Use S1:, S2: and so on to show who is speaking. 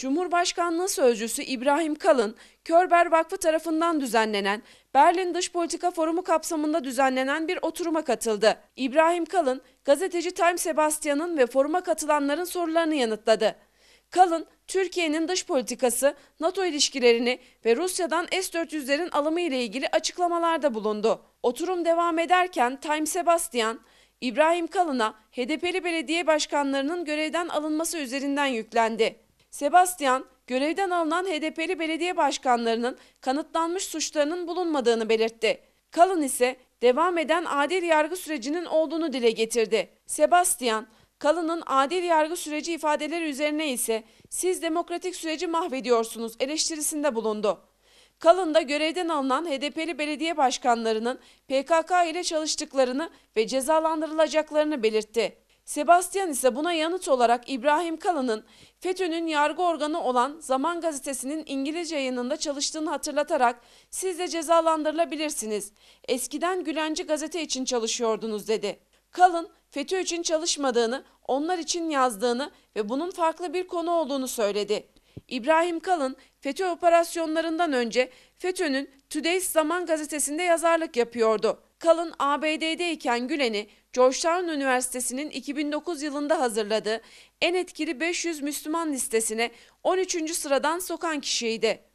S1: Cumhurbaşkanlığı Sözcüsü İbrahim Kalın, Körber Vakfı tarafından düzenlenen Berlin Dış Politika Forumu kapsamında düzenlenen bir oturuma katıldı. İbrahim Kalın, gazeteci Time Sebastian'ın ve foruma katılanların sorularını yanıtladı. Kalın, Türkiye'nin dış politikası, NATO ilişkilerini ve Rusya'dan S-400'lerin alımı ile ilgili açıklamalarda bulundu. Oturum devam ederken Time Sebastian, İbrahim Kalın'a HDP'li belediye başkanlarının görevden alınması üzerinden yüklendi. Sebastian, görevden alınan HDP'li belediye başkanlarının kanıtlanmış suçlarının bulunmadığını belirtti. Kalın ise devam eden adil yargı sürecinin olduğunu dile getirdi. Sebastian, Kalın'ın adil yargı süreci ifadeleri üzerine ise siz demokratik süreci mahvediyorsunuz eleştirisinde bulundu. Kalın da görevden alınan HDP'li belediye başkanlarının PKK ile çalıştıklarını ve cezalandırılacaklarını belirtti. Sebastian ise buna yanıt olarak İbrahim Kalın'ın FETÖ'nün yargı organı olan Zaman Gazetesi'nin İngilizce yayınında çalıştığını hatırlatarak siz de cezalandırılabilirsiniz. Eskiden Gülenci Gazete için çalışıyordunuz dedi. Kalın FETÖ için çalışmadığını, onlar için yazdığını ve bunun farklı bir konu olduğunu söyledi. İbrahim Kalın FETÖ operasyonlarından önce FETÖ'nün Today's Zaman gazetesinde yazarlık yapıyordu. Kalın ABD'deyken Gülen'i Georgetown Üniversitesi'nin 2009 yılında hazırladığı en etkili 500 Müslüman listesine 13. sıradan sokan kişiydi.